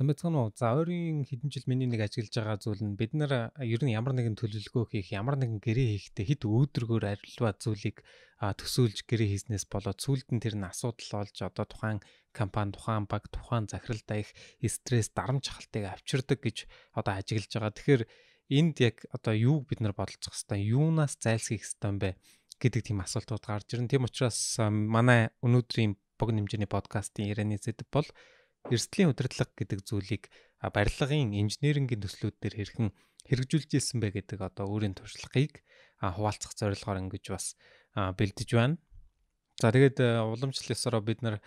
Самбайцхан уу. За ойрын хэдэн жил миний нэг ажиглаж байгаа зүйл нь бид нар ер нь ямар нэгэн төлөвлөгөө хийх, ямар нэгэн гэрээ хийхдээ хэд өөдрөгөр арилба зүйлийг төсөөлж гэрээ хийснээс болоод сүүлд нь тэр нь асуудал болж одоо тухайн компани, тухайн баг, тухайн захирал даих стресс, дарамт чахалтыг авчирдаг гэж одоо ажиглаж байгаа. Тэгэхээр энд яг одоо юуг бид нар бодолцох хэвээр юунаас зайлсхийх хэвээр бэ гэдэг тийм асуултууд гарч ирнэ. Тийм учраас манай өнөөдрийн бог нэмжээний подкастын ярианы сэдэв бол эрсдлийн удирдлага гэдэг зүйлийг барилгын инженерингийн төслүүд дээр хэрхэн хэрэгжүүлж ирсэн бэ гэдэг одоо өөрийн туршлагыг хуваалцах зорилгоор ингэж бас бэлдэж байна. За тэгээд э, уламжлал ёсороо бид нар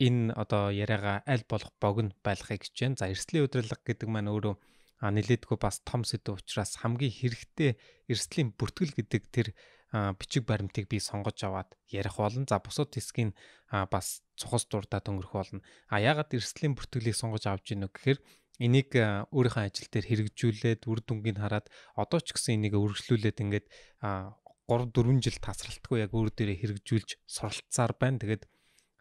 энэ одоо яриагаа аль болох богино байлгахыг хичээж байна. За эрсдлийн удирдлага гэдэг маань өөрөө нэлээдгүй бас том сэдв учраас хамгийн хэрэгтэй эрсдлийн бүртгэл гэдэг тэр бичиг баримтыг би сонгож аваад ярих болон за бусад дискийн бас цухас дурдаад өнгөрөх болно. А ягаад эрсдлийн бүртгэлийг сонгож авч ийнө гэхээр энийг өөрийнхөө ажил дээр хэрэгжүүлээд үр дүнгийг хараад одоо ч гэсэн энийг өргөжлүүлээд ингээд 3 4 жил тасралтгүй яг өөр дээрээ хэрэгжүүлж суралцсаар байна. Тэгээд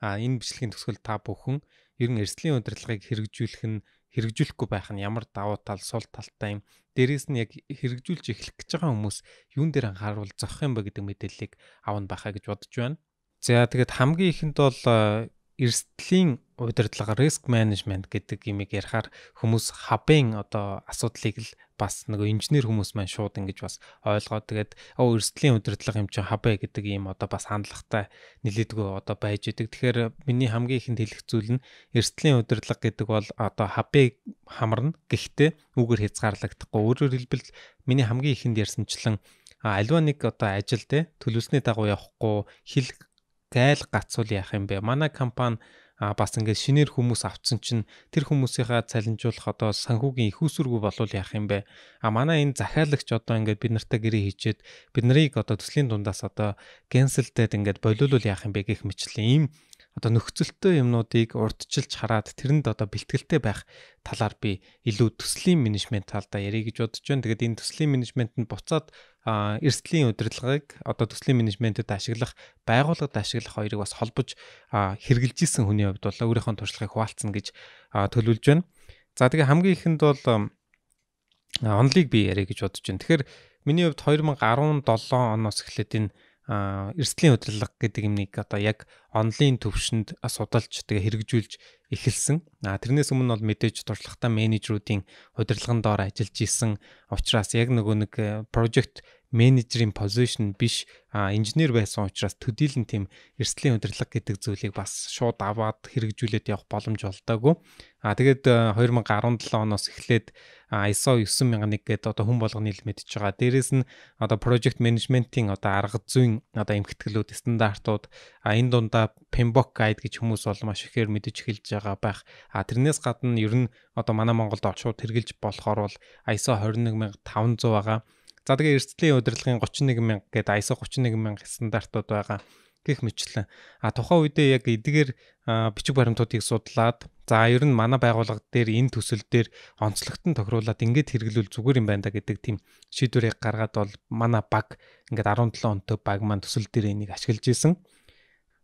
а энэ бичлэгийн төсөл та бүхэн ер нь эрсдлийн удирдлагыг хэрэгжүүлэх нь хэрэгжүүлэхгүй байх нь ямар давуу тал, сул талтай юм. Дээрээс нь яг хэрэгжүүлж эхлэх гэж байгаа хүмүүс юун дээр анхаарал зохих юм бэ гэдэг мэдээллийг авна байхаа гэж бодож байна. За тэгээд хамгийн ихэнд бол эрсдлийн удирдлага risk management гэдэг имийг ярихаар хүмүүс хабын одоо асуудлыг л бас нөгөө инженер хүмүүс маань шууд ингэж бас ойлгоод тэгээд оо эрсдлийн удирдлага юм чинь хабэ гэдэг ийм одоо бас хандлагатай нилээдгүй одоо байж идэг. Тэгэхээр миний хамгийн ихэнд хэлэх зүйл нь эрсдлийн удирдлага гэдэг бол одоо хабэ хамарна. Гэхдээ үүгээр хязгаарлагдахгүй. Өөрөөр хэлбэл миний хамгийн ихэнд ярьсанчлан аливаа нэг одоо ажил те төлөвснээ дагуу явахгүй хэл айл гацуул яах юм бэ? Манай компани а бас ингээд шинээр хүмүүс авцсан чинь тэр хүмүүсийнхаа цалинжуулах одоо санхүүгийн их усүргүү болвол яах юм бэ? А манай энэ захиалагч одоо ингээд бид нартай гэрээ хийчээд бид нарыг одоо төслийн дундаас одоо cancelted ингээд болиулвал яах юм бэ гэх мэтлэн ийм одоо нөхцөлтэй юмнуудыг урдчилж хараад тэрэнд одоо бэлтгэлтэй байх талаар би илүү төслийн менежмент талдаа ярих гэж бодож байна. Тэгээд энэ төслийн менежмент нь буцаад эрсдлийн удирдлагыг одоо төслийн менежментэд ашиглах, байгууллагад ашиглах хоёрыг бас холбож хэрэгжилж исэн хүний хувьд бол өөрийнхөө туршлагыг хуваалцсан гэж төлөвлөж байна. За тэгээ хамгийн ихэнд бол онлыг би ярих гэж бодож байна. Тэгэхээр миний хувьд 2017 оноос эхлээд энэ эрсдлийн удирдлага гэдэг юмыг одоо яг онлайн төвшөнд судалж тэгээ хэрэгжүүлж эхэлсэн. А тэрнээс өмнө бол мэдээж туршлагатай менежеруудын удирдлагын доор ажиллаж исэн учраас яг нөгөө нэг э, project менежерийн position биш инженер байсан учраас төдийлөн тийм эрсдлийн удирдлага гэдэг зүйлийг бас шууд аваад хэрэгжүүлээд явах боломж олдоогүй. А тэгээд 2017 оноос эхлээд ISO 9001 гэдэг одоо хүн болгоны лимитж байгаа. Дээрээс нь одоо project management-ийн одоо арга зүйн одоо эмхтгэлүүд, стандартууд а энэ дундаа PMBOK guide гэж хүмүүс бол маш ихээр мэдж эхэлж байгаа байх. А тэрнээс гадна ер нь одоо манай Монголд очоод хэрэгжилж болохоор бол ISO 21500 байгаа За тэгээ эрсдлийн удирдлагын 31 мянга гэдэг ISO 31 мянга стандартууд байгаа гэх мэтлэн а тухайн үедээ яг эдгээр бичиг баримтуудыг судлаад за ер нь манай байгууллага дээр энэ төсөл дээр онцлогт нь тохируулаад ингэж хэрэглүүл зүгээр юм байна да гэдэг тийм шийдвэрийг гаргаад бол манай баг ингээд 17 онтой баг маань төсөл дээр энийг ашиглаж исэн.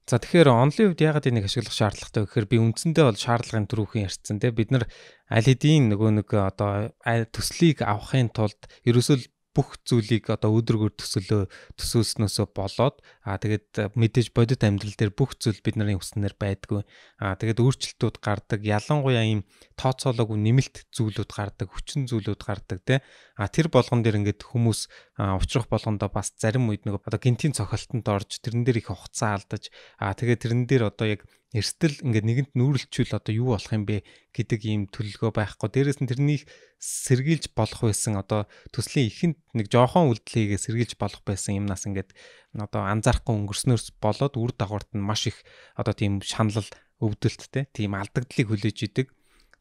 За тэгэхээр онлын үед ягаад энийг ашиглах шаардлагатай вэ гэхээр би үндсэндээ бол шаардлагын төрүүхэн ярьцсан те бид нар аль хэдийн нөгөө нэг одоо төслийг авахын тулд ерөөсөө бүх зүйлийг одоо өдрөгөр төсөлөө төсөөлснөөсөө болоод аа тэгээд э, мэдээж бодит амьдрал дээр бүх зүйл бид нарын хүснээр байдгүй аа тэгээд өөрчлөлтүүд гардаг ялангуяа ийм тооцоолоогүй нэмэлт зүйлүүд гардаг хүчин зүйлүүд гардаг те А тэр болгон дээр ингээд хүмүүс учрах болгондоо бас зарим үед нэг одоо гинтийн цохилтонд орж тэрэн дээр их хугацаа алдаж а тэгээ тэрэн дээр одоо яг эрсдэл ингээд нэгэнд нүүрлчүүл одоо юу болох юм бэ гэдэг ийм төлөлгөө байхгүй. Дээрээс нь тэрнийг сэргийлж болох байсан одоо төслийн ихэнд нэг жоохон үйлдэл хийгээ сэргийлж болох байсан юмнаас ингээд одоо анзаарахгүй өнгөрснөөс болоод үр дагаварт нь маш их одоо тийм шаналл өвдөлттэй тийм алдагдлыг хүлээж идэг.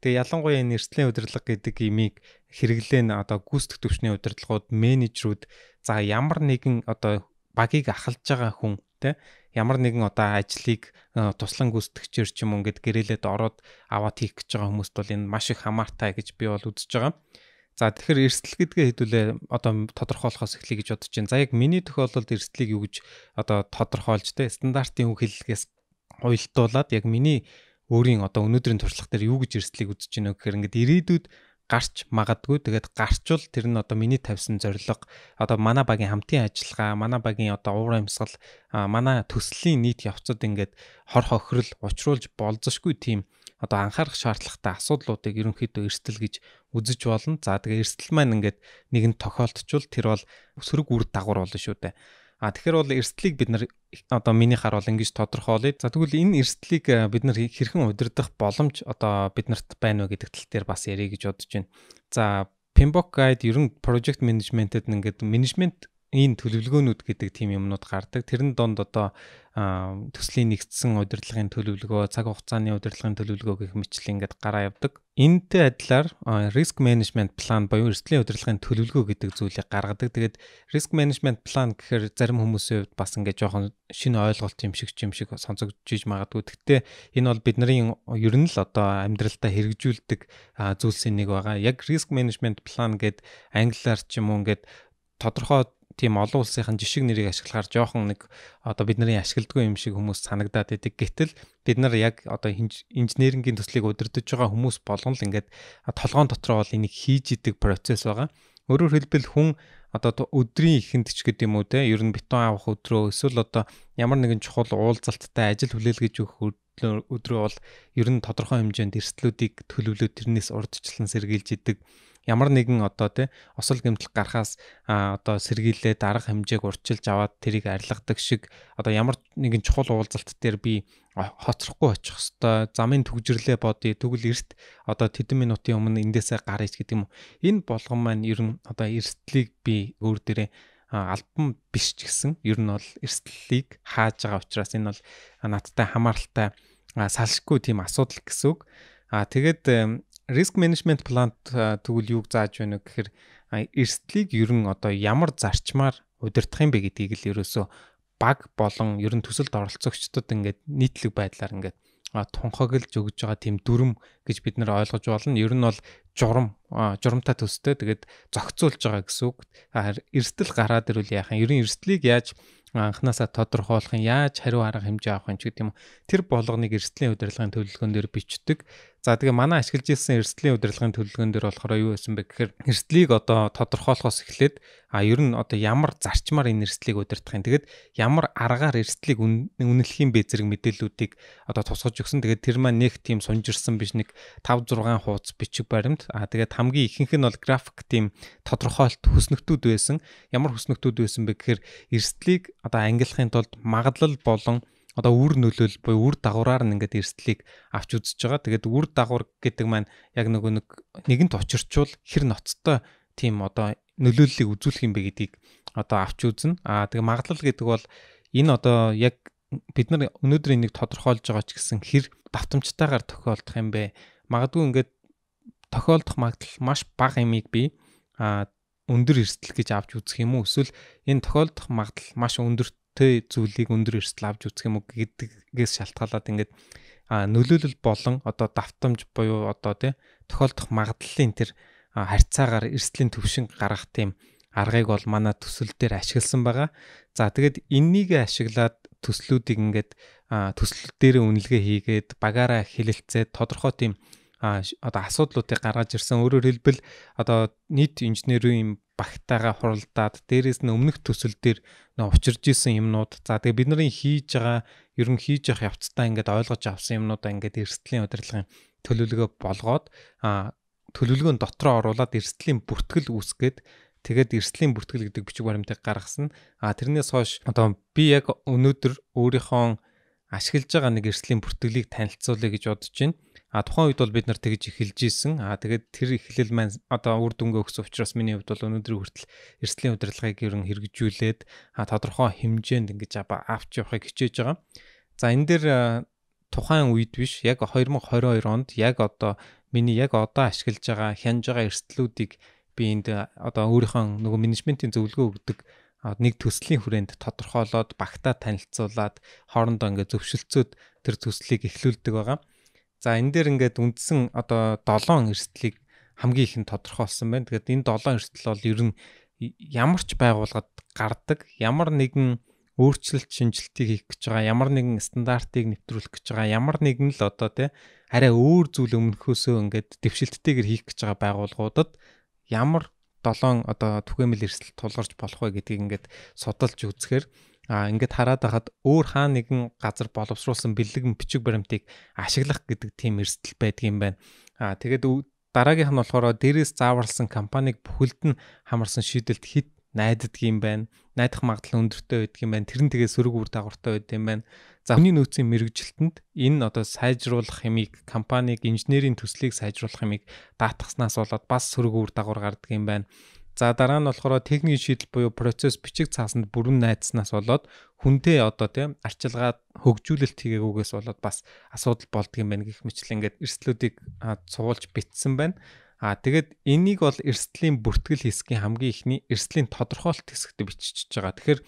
Тэгээ ялангуяа энэ эрсдлийн удирдлага гэдэг имийг хэрэглэн одоо гүйцэтгэх төвчний удирдлагууд менежерүүд за ямар нэгэн одоо багийг ахалж байгаа хүн те ямар нэгэн одоо ажлыг э, туслан гүйцэтгэгчээр ч юм уу ингээд гэрээлээд ороод аваад хийх гэж байгаа хүмүүст бол энэ маш их хамаартай гэж би бол үзэж байгаа. За тэгэхээр эрсдэл гэдгээ хэдүүлээ одоо тодорхойлохоос эхлэе гэж бодож байна. За яг миний тохиолдолд эрсдлийг юу гэж одоо тодорхойлж тэ стандартын үг хэллэгээс уялдуулаад яг миний өөрийн одоо өнөөдрийн туршлага дээр юу гэж эрсдлийг үзэж байна гэхээр ингээд ирээдүйд гарч магадгүй тэгээд гарчвал тэр нь одоо миний тавьсан зорилго одоо манай багийн хамтын ажиллагаа манай багийн одоо уур амьсгал манай төслийн нийт явцад ингээд хор хохирол учруулж болзошгүй тийм одоо анхаарах шаардлагатай асуудлуудыг ерөнхийдөө эрсдэл гэж үзэж болно. За тэгээ эрсдэл маань ингээд нэгэн тохиолдчихвол тэр бол сөрөг үр дагавар болно шүү дээ. А тэгэхээр бол эрсдлийг бид нар одоо минийхаар бол ингэж тодорхойлъё. За тэгвэл энэ эрсдлийг э, бид нар хэрхэн удирдах боломж одоо бид нарт байна вэ гэдэг тал дээр бас ярих гэж бодож байна. За Pinbox Guide ер нь project management-д ингээд management энэ төлөвлөгөөнүүд гэдэг тийм юмнууд гардаг. Тэрэн донд одоо төслийн нэгдсэн удирдлагын төлөвлөгөө, цаг хугацааны удирдлагын төлөвлөгөө гэх мэтлэн ингээд гараа явдаг. Энтэй адилаар risk management plan буюу эрсдлийн удирдлагын төлөвлөгөө гэдэг зүйлийг гаргадаг. Тэгээд risk management plan гэхээр зарим хүмүүсийн хувьд бас ингээд жоохон шинэ ойлголт юм шиг юм шиг сонцогдож магадгүй. Гэхдээ энэ бол бидний ер нь л одоо амьдралдаа хэрэгжүүлдэг зүйлсийн нэг байгаа. Яг risk management plan гэд англиар ч юм уу ингээд тодорхой тийм олон улсынхын жишг нэрийг ашиглахаар жоохон нэг одоо бидний ашигладгүй юм шиг хүмүүс санагдаад идэг. Гэтэл бид нар яг одоо инженерингийн төслийг удирдах байгаа хүмүүс болгон л ингээд толгоон дотроо бол энийг хийж идэг процесс байгаа. Өөрөөр хэлбэл хүн одоо өдрийн ихэнд ч гэдэг юм уу те ер нь бетон авах өдрөө эсвэл одоо ямар нэгэн чухал уулзалттай ажил хүлээлгэж өгөх өдрөө бол ер нь тодорхой хэмжээнд эрсдлүүдийг төлөвлөө тэрнээс урдчлан сэргийлж идэг ямар нэгэн одоо тий осол гэмтэл гарахаас одоо сэргийлээд арга хэмжээг урчилж аваад тэрийг арилгадаг шиг одоо ямар нэгэн чухал уулзалт дээр би хоцрохгүй очих хэвээр замын төгжрлээ бодъё тэгвэл эрт одоо тэдэн минутын өмнө эндээсээ гарыч гэдэг юм. Энэ болгон маань ер нь одоо эрсдлийг би өөр дээрээ альбом биш ч гэсэн ер нь бол эрсдлийг хааж байгаа учраас энэ бол надтай хамааралтай салшгүй тийм асуудал гэсүг. А тэгээд риск менежмент планд тэгвэл юуг зааж байна гэхээр эрсдлийг ер нь одоо ямар зарчмаар удирдах юм бэ гэдгийг л ерөөсөө баг болон ер нь төсөлд оролцогчдод ингээд нийтлэг байдлаар ингээд тунхаглж өгж байгаа тийм дүрм гэж бид нэр ойлгож байна. Ер нь бол журам журамтай төстэй тэгээд зохицуулж байгаа гэсэн үг. Эрсдэл гараад ирвэл яах юм? Ер нь эрсдлийг яаж анханасаа тодорхойлох юм? Яаж хариу арга хэмжээ авах юм ч гэдэг юм. Тэр болгоныг эрсдлийн удирдлагын төлөвлөгөөн дээр бичдэг. За тэгээ манай ашиглаж ирсэн эрсдлийн удирдлагын төлөвлөгөн дээр болохоор юу байсан бэ гэхээр эрсдлийг одоо тодорхойлохоос эхлээд а ер нь одоо ямар зарчмаар энэ эрсдлийг удирдах юм тэгээд ямар аргаар эрсдлийг үнэлэх юм бэ зэрэг мэдээллүүдийг одоо тусгаж өгсөн. Тэгээд тэр маань нэг тийм сунжирсан биш нэг 5 6 хуудас бичиг баримт. А тэгээд хамгийн ихэнх нь бол график тийм тодорхойлт хүснэгтүүд байсан. Ямар хүснэгтүүд байсан бэ гэхээр эрсдлийг одоо ангилахын тулд магадлал болон одоо үр нөлөөл буюу үр дагавраар нь ингээд эрсдлийг авч үзэж байгаа. Тэгээд үр дагавар гэдэг маань яг нөгөө нэг нэгэнт очирчвал хэр ноцтой тийм одоо нөлөөллийг үзүүлэх юм бэ гэдгийг одоо авч үзнэ. Аа тэгээ магадлал гэдэг бол энэ одоо яг бид нар өнөөдөр энийг тодорхойлж байгаа ч гэсэн хэр давтамжтайгаар тохиолдох юм бэ? Магадгүй ингээд тохиолдох магадлал маш бага ямиг би аа өндөр эрсдэл гэж авч үзэх юм уу? Эсвэл энэ тохиолдох магадлал маш өндөрт төдтэй зүйлийг өндөр эрсдэл авч үзэх юм уу гэдгээс шалтгаалаад ингээд нөлөөлөл болон одоо давтамж буюу одоо тий тохиолдох магадлалын тэр харьцаагаар эрсдлийн төвшин гарах тийм аргыг бол манай төсөл дээр ашигласан байгаа. За тэгэд эннийг ашиглаад төслүүдийг ингээд төсөл дээр үнэлгээ хийгээд багаараа хэлэлцээд тодорхой тийм одоо асуудлуудыг гаргаж ирсэн. Өөрөөр хэлбэл одоо нийт инженерийн багтаага хуралдаад дээрэс нь өмнөх төсөл дээр нөө учирж исэн юмнууд за тэгээ бид нарын хийж байгаа ер нь хийж явах явцдаа ингээд ойлгож авсан юмнуудаа ингээд эрсдлийн удирдлагын төлөвлөгөө болгоод а төлөвлөгөө нь дотроо оруулаад эрсдлийн бүртгэл үүсгээд тэгээд эрсдлийн бүртгэл гэдэг бичиг баримтыг гаргасан. А тэрнээс хойш одоо би яг өнөөдөр өөрийнхөө ашиглаж байгаа нэг эрсдлийн бүртгэлийг танилцуулъя гэж бодож байна. А тухайн үед бол бид нар тэгж эхэлж исэн. А тэгээд тэр эхлэл маань одоо үр дүнгээ өгсөн учраас миний хувьд бол өнөөдрийн хүртэл эрслийн удирдлагыг ерөн хэрэгжүүлээд а тодорхой хэмжээнд ингэж авч явахыг хичээж байгаа. За энэ дээр тухайн үед биш яг 2022 онд яг одоо миний яг одоо ашиглаж байгаа хянж байгаа эрсдлүүдийг би энд одоо өөрийнхөө нөгөө менежментийн зөвлөгөө өгдөг нэг төслийн хүрээнд тодорхойлоод багтаа танилцуулаад хоорондоо ингээд зөвшөлтсөд тэр төслийг эхлүүлдэг байгаа. За энэ дээр ингээд үндсэн одоо 7 эрсдлийг хамгийн ихэнд тодорхойлсон байна. Тэгэхээр энэ 7 эрсдэл бол ер нь ямар ч байгууллагад гардаг, ямар нэгэн өөрчлөлт шинжилтийг хийх гэж байгаа, ямар нэгэн стандартыг нэвтрүүлэх гэж байгаа, ямар нэгэн л одоо тий арай өөр зүйл өмнөхөөсөө ингээд дэвшилттэйгээр хийх гэж байгаа байгууллагуудад ямар долоон одоо түгээмэл эрсдэл тулгарч болох вэ гэдгийг ингээд судалж үзэхээр а ингээд хараад байхад өөр хаа нэгэн газар боловсруулсан бэлэг бичиг баримтыг ашиглах гэдэг тийм эрсдэл байдгийн байна. А тэгээд дараагийнх нь болохоор дээрээс зааварлсан компаниг бүхэлд нь хамарсан шийдэлт хит найддаг юм байна. Найдах магадлал өндөртэй байдаг юм байна. Тэр нь тэгээ сөрөг үр дагавартай байдаг юм байна. За хүний нөөцийн мэрэгжилтэнд энэ одоо сайжруулах хэмийг компаниг инженерийн төслийг сайжруулах хэмийг даатгаснаас болоод бас сөрөг үр дагавар гардаг юм байна. За дараа нь болохоор техникийн шийдэл буюу процесс бичиг цаасанд бүрэн найдснаас болоод хүнтэй одоо тийм арчилгаа хөгжүүлэлт хийгээгүйгээс болоод бас асуудал болдго юм байна гэх мэтлэн ингээд эрсдлүүдийг цуулж битсэн байна. А тэгэд энийг бол эрсдлийн бүртгэл хэсгийн хамгийн ихний эрсдлийн тодорхойлт хэсэгт бичиж байгаа. Тэгэхээр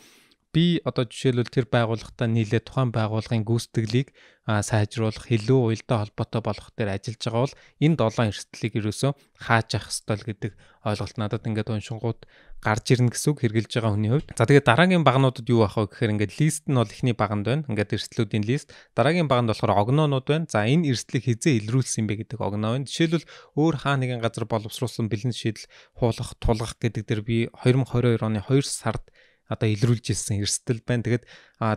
би одоо жишээлбэл тэр байгууллагатай нийлээ тухайн байгууллагын гүйцэтгэлийг сайжруулах илүү уялдаа холбоотой болох дээр ажиллаж байгаа бол энэ долоон эрсдлийг ерөөсөө хааж явах ёстой гэдэг ойлголт надад ингээд уншингууд гарч ирнэ гэсэн үг хэрглэж байгаа хүний хувьд. За тэгээд дараагийн багнуудад юу авах вэ гэхээр ингээд лист нь бол эхний баганд байна. Ингээд эрсдлүүдийн лист. Дараагийн баганд болохоор огноонууд байна. За энэ эрсдлийг хизээ илрүүлсэн юм бэ гэдэг огноо байна. Жишээлбэл өөр хаа нэгэн газар боловсруулсан бэлэн шийдэл хуулах, тулгах гэдэг дээр би 2022 оны 2 сард одоо илрүүлж ирсэн эрсдэл байна. Тэгээд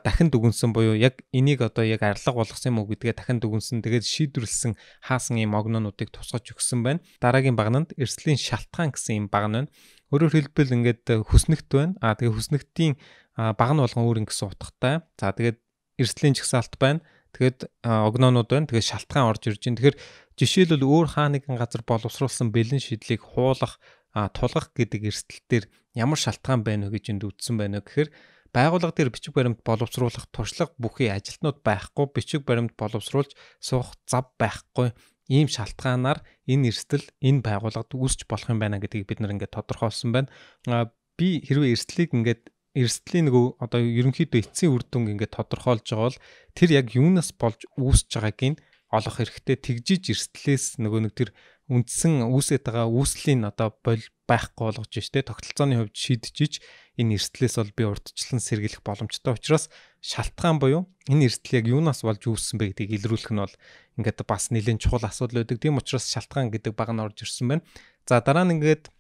дахин дүгнсэн буюу яг энийг одоо яг арилга болгосон юм уу гэдгээ дахин дүгнсэн. Тэгээд шийдвэрлсэн хаасан ийм огнонуудыг тусгаж өгсөн байна. Дараагийн багнанд эрслийн шалтгаан гэсэн ийм багна байна. Өөрөөр хэлбэл ингээд э, хүснэгт байна. Аа тэгээд хүснэгтийн багна болгон өөр ингэсэн утгатай. За тэгээд эрслийн чагсаалт байна. Тэгэхэд огнонууд байна. Тэгээд шалтгаан орж ирж байна. Тэгэхээр жишээлбэл өөр хаа нэгэн газар боловсруулсан бэлэн шидлийг хуулах тулгах гэдэг эрсдэл дээр ямар шалтгаан байна вэ гэж энд үздсэн байна гэхээр байгууллага дээр бичиг баримт боловсруулах туршлага бүхий ажилтнууд байхгүй бичиг баримт боловсруулж суух зав байхгүй ийм шалтгаанаар энэ эрсдэл энэ байгууллагад үүсч болох юм байна гэдгийг бид нэг ихэд тодорхойлсон байна. Би хэрвээ эрсдлийг ингээд эрсдлийн нөгөө одоо ерөнхийдөө эцсийн үр дүнг ингээд тодорхойлж байгаа бол тэр яг юунаас болж үүсэж байгааг нь олох хэрэгтэй. Тэгжиж эрсдлээс нөгөө нэг тэр үндсэн үүсэт байгаа үүслийн одоо боль байхгүй болгож штэ тогтолцооны хувьд шийдэж энэ эрсдлээс бол би урдчлан сэргийлэх боломжтой учраас шалтгаан буюу энэ эрсдэл яг юунаас болж үүссэн бэ гэдгийг илрүүлэх нь бол ингээд бас нэлээд чухал асуудал үүдэг. Тийм учраас шалтгаан гэдэг баг нь орж ирсэн байна. За дараа нь ингээд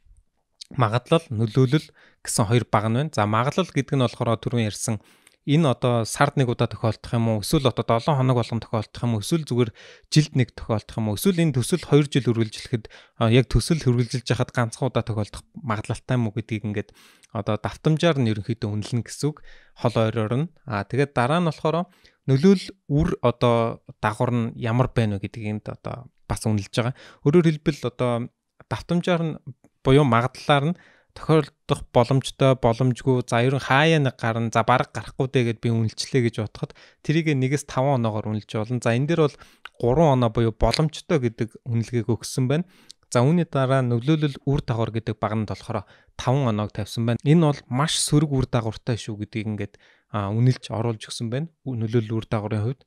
магадлал нөлөөлөл гэсэн хоёр баг нь байна. За магадлал гэдэг нь болохоор түрүүн ярьсан энэ одоо сард нэг удаа тохиолдох юм уу? Эсвэл одоо 7 хоног болгон тохиолдох юм уу? Эсвэл зүгээр жилд нэг тохиолдох юм уу? Эсвэл энэ төсөл 2 жил үргэлжлэхэд яг төсөл үргэлжилж хахад ганцхан удаа тохиолдох магадлалтай юм уу гэдгийг ингээд одоо давтамжаар нь ерөнхийдөө үнэлнэ гэсэн үг хол ойроор нь. Аа тэгээд дараа нь болохоор нөлөөл үр одоо дагавар нь ямар байна вэ гэдгийг энд одоо бас үнэлж байгаа. Өөрөөр хэлбэл одоо давтамжаар нь буюу магадлалаар нь тохиолдох боломжтой боломжгүй за ерөн хаяа нэг гарна за баг гарахгүй дээ гэд би үнэлчлээ гэж бодоход тэрийг нэгээс 5 оноогоор үнэлж болно. За энэ дээр бол 3 оноо буюу боломжтой гэдэг үнэлгээг өгсөн байна. За үүний дараа нөлөөлөл үр дагавар гэдэг багнад болохоор 5 оноог тавьсан байна. Энэ бол маш сөрөг үр дагавартай шүү гэдгийг ингээд үнэлж оруулж өгсөн байна. Нөлөөлөл үр дагаврын хувьд.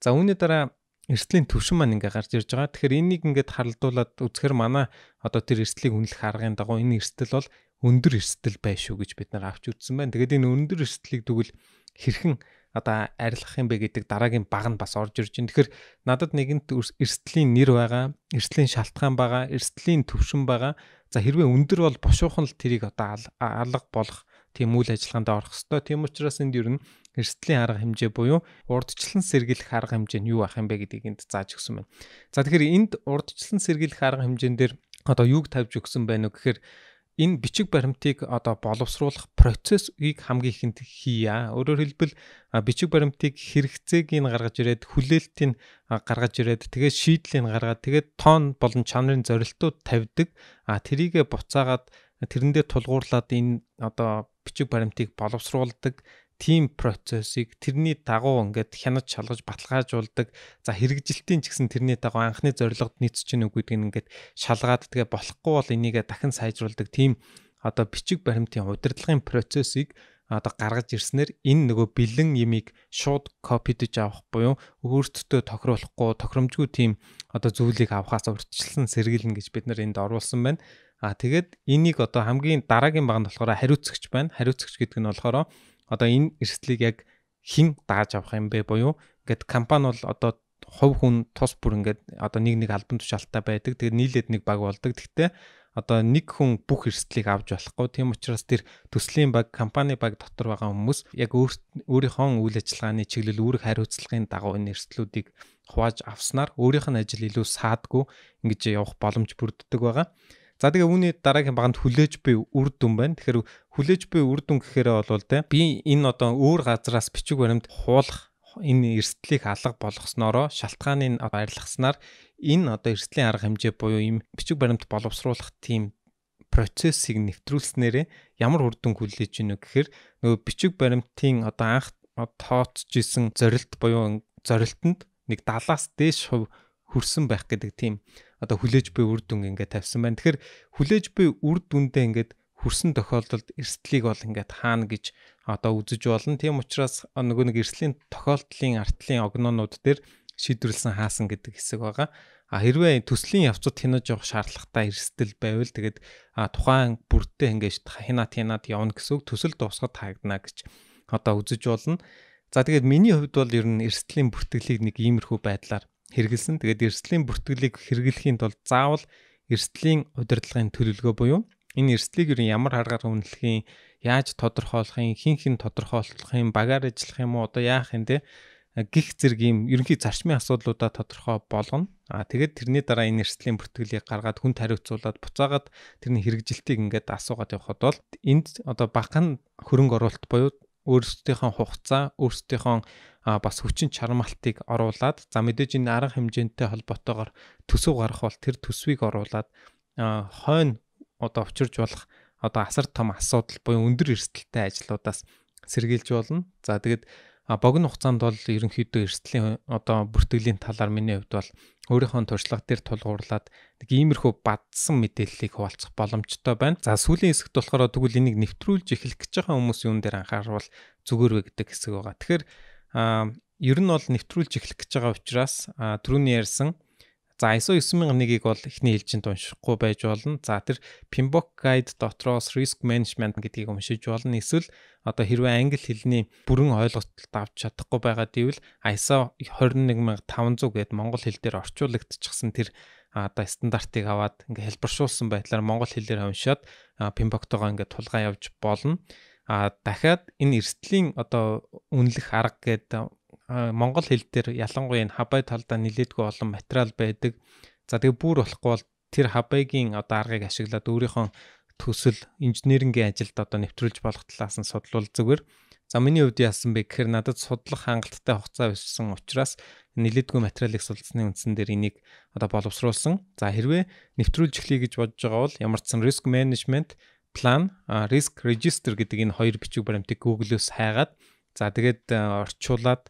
За үүний дараа эрслийн төвшин маань ингээ гарч ирж байгаа. Тэгэхээр энийг ингээд харалдуулаад үзэхэр манай одоо тэр эрслийг үнэлэх аргын дагуу энэ эрсдэл бол өндөр эрсдэл байшгүй гэж бид нар авч үзсэн байна. Тэгээд энэ өндөр эрсдлийг тэгвэл хэрхэн одоо арилгах юм бэ гэдэг дараагийн баг нь бас орж ирж байна. Тэгэхээр надад нэгэнт эрсдлийн нэр байгаа, эрсдлийн шалтгаан байгаа, эрсдлийн төвшин байгаа. За хэрвээ өндөр бол бошуухан л тэрийг одоо алга болох тийм үйл ажиллагаанд орох хэвээр. Тийм учраас энд ер нь эрсдлийн арга хэмжээ буюу урдчлан сэргийлэх арга хэмжээ нь юу ах юм бэ гэдгийг энд зааж өгсөн байна. За тэгэхээр энд урдчлан сэргийлэх арга хэмжээн дээр одоо юуг тавьж өгсөн байна вэ гэхээр энэ бичиг баримтыг одоо боловсруулах процессыг хамгийн ихэнд хийя. Өөрөөр хэлбэл бичиг баримтыг хэрэгцээг нь гаргаж ирээд хүлээлтийг гаргаж ирээд тэгээд шийдлийг гаргаад тэгээд тоон болон чанарын зорилтууд тавьдаг. А тэрийгэ буцаагаад тэрэндээ тулгуурлаад энэ одоо бичиг баримтыг боловсруулдаг team процессыг тэрний дагуу ингээд хянаж шалгаж баталгаажуулдаг. За хэрэгжилтийн ч гэсэн тэрний дагуу анхны зорилгод нийцэж гин үгүй гэдгийг ингээд шалгаад тэгээ болохгүй бол энийгээ дахин сайжруулдаг team одоо бичиг баримтын удирдлагын процессыг одоо гаргаж ирснээр энэ нөгөө бэлэн ямиг шууд копидж авах буюу өөртөө тохируулахгүй тохиромжгүй тийм одоо зүйлийг авахаас урьдчилсан сэргийлнэ гэж бид нар энд оруулсан байна. А тэгээд энийг одоо хамгийн дараагийн багт болохоор хариуцгч байна. Хариуцгч гэдэг нь болохоор одоо энэ эрсдлийг яг хэн дааж авах юм бэ буюу ингээд компани бол одоо хов хүн тус бүр ингээд одоо нэг нэг албан тушаалтай байдаг. Тэгээд нийлээд нэг баг болдог. Тэгтээ одоо нэг хүн бүх эрсдлийг авч болохгүй. Тийм учраас тэр төслийн баг, компани баг дотор байгаа хүмүүс яг өөрийнхөө үйл ажиллагааны чиглэл, үүрэг хариуцлагын дагуу энэ эрсдлүүдийг хувааж авснаар өөрийнх нь ажил илүү саадгүй ингэж явах боломж бүрддэг байгаа. За тэгээ үүний дараагийн багт хүлээж буй үр дүн байна. Тэгэхээр хүлээж буй үр дүн гэхээрээ болвол те би энэ одоо өөр газраас бичиг баримт хуулах энэ эрсдлийг алга болгосноро шалтгааны арилгаснаар энэ одоо эрсдлийн арга хэмжээ буюу ийм бичиг баримт боловсруулах тийм процессыг нэвтрүүлснээрээ ямар үр дүн хүлээж ийнө гэхээр нөгөө бичиг баримтын одоо анх тооцж исэн зорилт буюу зорилтонд нэг 70-аас дээш хувь хүрсэн байх гэдэг тийм одоо хүлээж буй үр дүн ингээд тавьсан байна. Тэгэхээр хүлээж буй үр дүндээ ингээд хүрсэн тохиолдолд эрсдлийг бол ингээд хаана гэж одоо үзэж болно. Тийм учраас нөгөө нэг эрслийн тохиолдлын артлын огноонууд дээр шийдвэрлсэн хаасан гэдэг хэсэг байгаа. А хэрвээ төслийн явцад хянаж явах шаардлагатай эрсдэл байвал тэгээд тухайн бүртээ ингээд хинаа тянаад явна гэсүг төсөл дуусгад таагдана гэж одоо үзэж болно. За тэгээд миний хувьд бол ер нь эрсдлийн бүртгэлийг нэг иймэрхүү байдлаар хэрэгэлсэн. Тэгээд эрсдлийн бүртгэлийг хэрэглэхийн тулд заавал эрсдлийн удирдлагын төлөвлөгөө буюу энэ эрсдлийг юу ямар харгаар үнэлэхийн, яаж тодорхойлохын, хин хин тодорхойлохын, багаар ажиллах юм уу, одоо яах юм те гих зэрэг юм ерөнхий зарчмын асуудлуудаа тодорхой болгоно. А тэгээд тэрний дараа энэ эрсдлийн бүртгэлийг гаргаад хүн тариуцуулаад буцаагаад тэрний хэрэгжилтийг ингээд асуугаад явхад бол энд одоо бахан хөрөнгө оруулалт буюу өөрсдийнхөө хугацаа, өөрсдийнхөө бас хүчин чармалтыг оруулад за мэдээж энэ арга хэмжээнтэй холботоогоор төсөв гарах бол тэр төсвийг оруулад хойно одоо учирж болох одоо асар том асуудал буюу өндөр эрсдэлтэй ажлуудаас сэргийлж болно. За тэгэд А богино хугацаанд бол ерөнхийдөө эрсдлийн одоо бүртгэлийн талаар миний хувьд бол өөрийнхөө туршлага дээр тулгуурлаад нэг иймэрхүү бадсан мэдээллийг хуваалцах боломжтой байна. За сүүлийн хэсэгт болохоор тэгвэл энийг нэвтрүүлж эхлэх гэж байгаа хүмүүс юун дээр анхаарвал зүгээр вэ гэдэг хэсэг байгаа. Тэгэхээр ер нь бол нэвтрүүлж эхлэх гэж байгаа учраас түрүүний ярьсан За ISO 9001-ийг бол эхний хэлжинд уншихгүй байж болно. За тэр Pinbook Guide дотроос Risk Management гэдгийг уншиж болно. Эсвэл одоо хэрвээ англи хэлний бүрэн ойлголтод авч чадахгүй байгаа гэвэл ISO 21500 гэд монгол хэл дээр орчуулагдчихсан тэр одоо стандартыг аваад ингээ хэлбэршүүлсэн байдлаар монгол хэлээр уншаад Pinbook-тойгоо ингээ тулгаа явж болно а дахиад энэ эрсдлийн одоо үнэлэх арга гэдэг монгол хэл дээр ялангуяа энэ хабай талдаа нилээдгүй олон материал байдаг. За тэгээ бүр болохгүй бол тэр хабайгийн одоо аргыг ашиглаад өөрийнхөө төсөл инженерингийн ажилд одоо нэвтрүүлж болох талаас нь судлал зүгээр. За миний хувьд яасан бэ гэхээр надад судлах хангалттай хугацаа өссөн учраас нэлээдгүй материалыг судалсны үндсэн дээр энийг одоо боловсруулсан. За хэрвээ нэвтрүүлж эхлэе гэж бодож байгаа бол ямар ч сан риск менежмент план, риск регистр гэдэг энэ хоёр бичиг баримтыг Google-өөс хайгаад за тэгээд орчуулад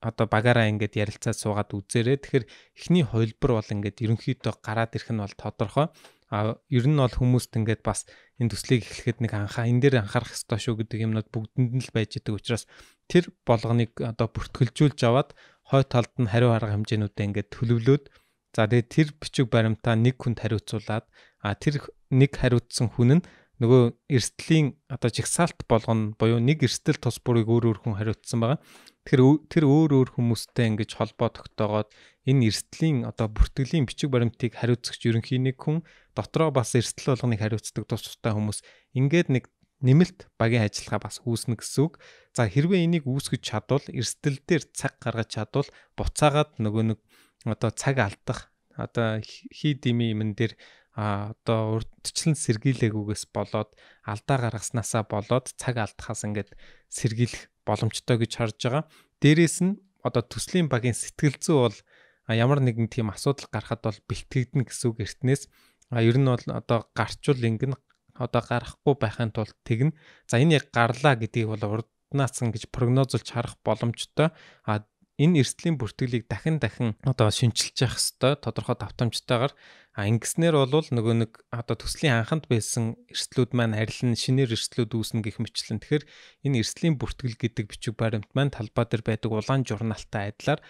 одоо багаараа ингээд ярилцаад суугаад үзээрэй. Тэгэхээр эхний хувилбар бол ингээд ерөнхийдөө гараад ирэх нь бол тодорхой. А ер нь бол хүмүүст ингээд бас энэ төслийг эхлэхэд нэг анхаа энэ дээр анхаарах хэрэгтэй шүү гэдэг юмнууд бүгдэнд нь л байж байгаа учраас тэр болгоныг одоо бүртгэлжүүлж аваад хой талд нь хариу арга хэмжээнүүдэд ингээд төлөвлөөд за тэгээ тэр бичиг баримтаа нэг хүнд хариуцуулаад а тэр нэг хариуцсан хүн нь нөгөө эрсдлийн одоо жигсаалт болгоно буюу нэг эрсдэл тус бүрийг өөр өөр хүн хариуцсан байгаа. Тэгэхээр тэр өөр өөр хүмүүстэй ингэж холбоо тогтоогоод энэ эрсдлийн одоо бүртгэлийн бичиг баримтыг хариуцагч ерөнхийн нэг хүн дотроо бас эрсдэл болгоныг хариуцдаг тус тустай хүмүүс ингээд нэг нэмэлт багийн ажиллагаа бас үүснэ гэсэн үг. За хэрвээ энийг үүсгэж чадвал эрсдэл дээр цаг гаргаж чадвал буцаагаад нөгөө нэг одоо цаг алдах одоо хий дими юмн дээр а одоо урдчлан сэргийлээгүйгээс болоод алдаа гаргаснасаа болоод цаг алдахаас ингээд сэргийлэх боломжтой гэж харж байгаа. Дээрээс нь одоо төслийн багийн сэтгэл зүй бол ямар нэгэн тийм асуудал гарахад бол бэлтгэгдэнэ гэсүг эртнээс ер нь бол одоо гарчул ингэн одоо гарахгүй байхын тулд тэгнэ. За энэ яг гарлаа гэдгийг бол урд наацсан гэж прогнозолж харах боломжтой. А энэ эрсдлийн бүртгэлийг дахин дахин одоо шинчилж явах хэвээр тодорхой давтамжтайгаар а ингэснээр бол нөгөө нэг одоо төслийн анханд байсан эрсдлүүд маань арилн шинээр эрсдлүүд үүснэ гэх мэтлэн тэгэхээр энэ эрсдлийн бүртгэл гэдэг бичиг баримт маань талбай дээр байдаг улаан журналтай адилаар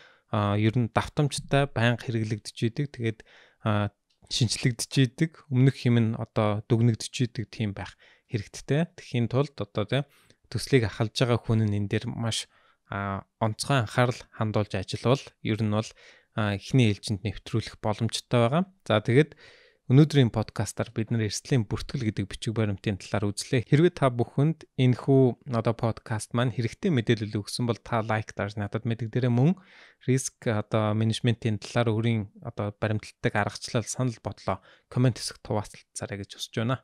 ер нь давтамжтай байнга хэрэглэгдэж идэг тэгээд шинчлэгдэж идэг өмнөх хэм нь одоо дүгнэгдэж идэг тийм байх хэрэгттэй. Тэгхийн тулд одоо тийм төслийг ахалж байгаа хүн нь энэ дээр маш онцгой анхаарал хандуулж ажиллавал ер нь бол эхний ээлжинд нэвтрүүлэх боломжтой байгаа. За тэгээд өнөөдрийн подкастаар бид нэр эрсдлийн бүртгэл гэдэг бичиг баримтын талаар үзлээ. Хэрвээ та бүхэнд энэхүү одоо подкаст маань хэрэгтэй мэдээлэл өгсөн бол та лайк дарж надад мэддэгдэрэй мөн риск одоо менежментийн талаар өөрийн одоо баримтлагддаг аргачлал санал бодлоо комент хэсэгт хуваалцаарай гэж хүсэж байна.